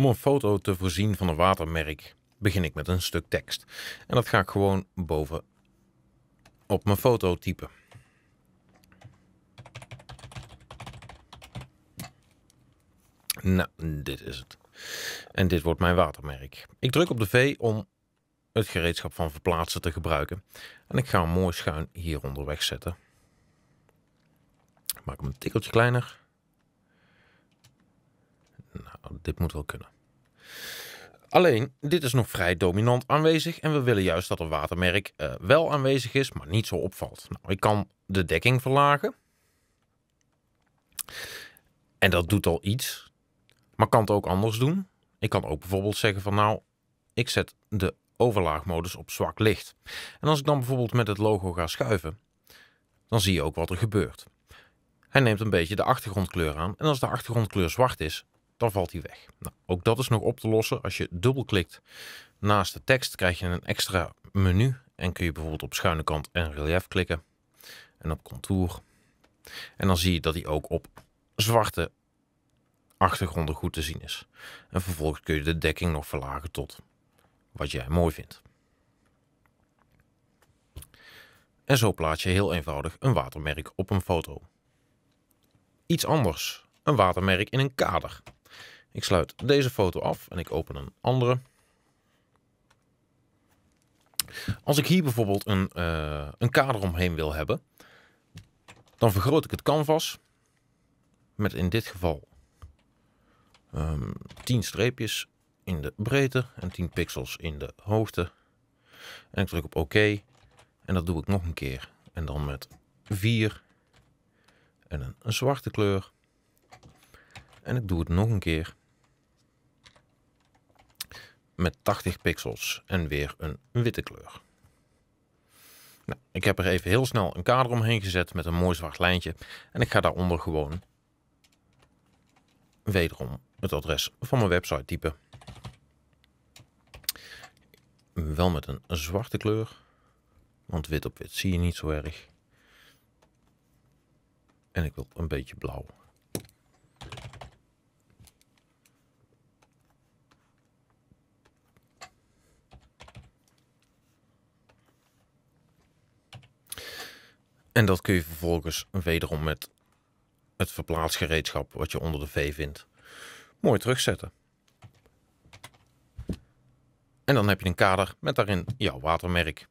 Om een foto te voorzien van een watermerk begin ik met een stuk tekst. En dat ga ik gewoon boven op mijn foto typen. Nou, dit is het. En dit wordt mijn watermerk. Ik druk op de V om het gereedschap van verplaatsen te gebruiken. En ik ga hem mooi schuin hier onderweg zetten. Ik maak hem een tikkeltje kleiner dit moet wel kunnen. Alleen, dit is nog vrij dominant aanwezig en we willen juist dat een watermerk eh, wel aanwezig is, maar niet zo opvalt. Nou, ik kan de dekking verlagen. En dat doet al iets. Maar kan het ook anders doen. Ik kan ook bijvoorbeeld zeggen van nou, ik zet de overlaagmodus op zwak licht. En als ik dan bijvoorbeeld met het logo ga schuiven, dan zie je ook wat er gebeurt. Hij neemt een beetje de achtergrondkleur aan. En als de achtergrondkleur zwart is, dan valt hij weg. Nou, ook dat is nog op te lossen. Als je dubbelklikt naast de tekst krijg je een extra menu en kun je bijvoorbeeld op schuine kant en relief klikken en op contour. En dan zie je dat hij ook op zwarte achtergronden goed te zien is. En vervolgens kun je de dekking nog verlagen tot wat jij mooi vindt. En zo plaats je heel eenvoudig een watermerk op een foto. Iets anders, een watermerk in een kader. Ik sluit deze foto af en ik open een andere. Als ik hier bijvoorbeeld een, eh, een kader omheen wil hebben, dan vergroot ik het canvas met in dit geval um, ehm, 10 streepjes in de breedte en 10 pixels in de hoogte. En ik druk op OK en dat doe ik nog een keer. En dan met 4 en een zwarte kleur. En ik doe het nog een keer met 80 pixels en weer een witte kleur. Nou, ik heb er even heel snel een kader omheen gezet met een mooi zwart lijntje. En ik ga daaronder gewoon wederom het adres van mijn website typen. Wel met een zwarte kleur, want wit op wit zie je niet zo erg. En ik wil een beetje blauw. En dat kun je vervolgens wederom met het verplaatsgereedschap wat je onder de V vindt mooi terugzetten. En dan heb je een kader met daarin jouw watermerk.